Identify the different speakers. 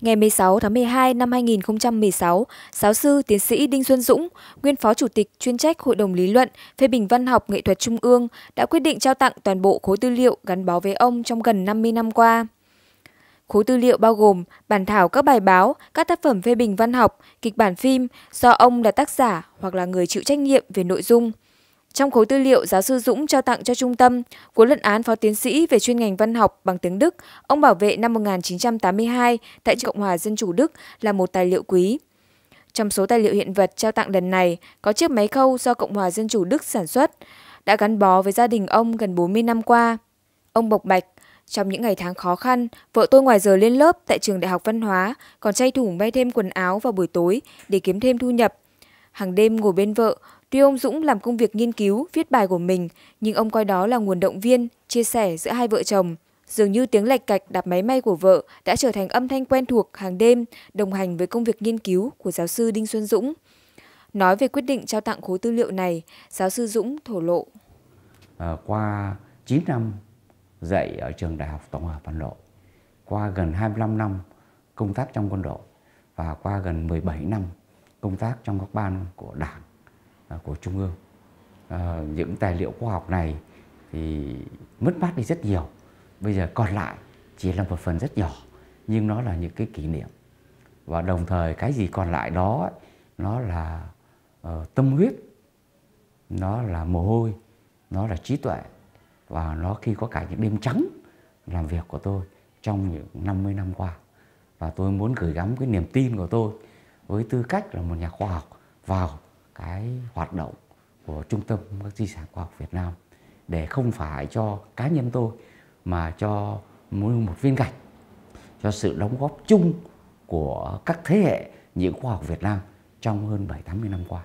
Speaker 1: Ngày 16 tháng 12 năm 2016, giáo sư tiến sĩ Đinh Xuân Dũng, nguyên phó chủ tịch chuyên trách Hội đồng Lý luận phê bình văn học nghệ thuật Trung ương đã quyết định trao tặng toàn bộ khối tư liệu gắn bó với ông trong gần 50 năm qua. Khối tư liệu bao gồm bản thảo các bài báo, các tác phẩm phê bình văn học, kịch bản phim do ông là tác giả hoặc là người chịu trách nhiệm về nội dung – trong khối tư liệu giáo sư Dũng trao tặng cho trung tâm, cuốn luận án phó tiến sĩ về chuyên ngành văn học bằng tiếng Đức, ông bảo vệ năm 1982 tại Cộng hòa Dân chủ Đức là một tài liệu quý. Trong số tài liệu hiện vật trao tặng lần này có chiếc máy khâu do Cộng hòa Dân chủ Đức sản xuất, đã gắn bó với gia đình ông gần 40 năm qua. Ông bộc bạch, trong những ngày tháng khó khăn, vợ tôi ngoài giờ lên lớp tại trường Đại học Văn hóa, còn chay thủng may thêm quần áo vào buổi tối để kiếm thêm thu nhập. Hàng đêm ngồi bên vợ, Tuy ông Dũng làm công việc nghiên cứu, viết bài của mình, nhưng ông coi đó là nguồn động viên, chia sẻ giữa hai vợ chồng. Dường như tiếng lạch cạch đạp máy may của vợ đã trở thành âm thanh quen thuộc hàng đêm, đồng hành với công việc nghiên cứu của giáo sư Đinh Xuân Dũng. Nói về quyết định trao tặng khối tư liệu này, giáo sư Dũng thổ lộ.
Speaker 2: À, qua 9 năm dạy ở trường Đại học Tổng hợp Hà Nội, qua gần 25 năm công tác trong quân đội và qua gần 17 năm công tác trong các ban của Đảng trung ương à, những tài liệu khoa học này thì mất mát đi rất nhiều bây giờ còn lại chỉ là một phần rất nhỏ nhưng nó là những cái kỷ niệm và đồng thời cái gì còn lại đó nó là uh, tâm huyết nó là mồ hôi nó là trí tuệ và nó khi có cả những đêm trắng làm việc của tôi trong những 50 năm qua và tôi muốn gửi gắm cái niềm tin của tôi với tư cách là một nhà khoa học vào cái hoạt động của Trung tâm các di sản khoa học Việt Nam để không phải cho cá nhân tôi mà cho một viên gạch cho sự đóng góp chung của các thế hệ những khoa học Việt Nam trong hơn 7-80 năm qua.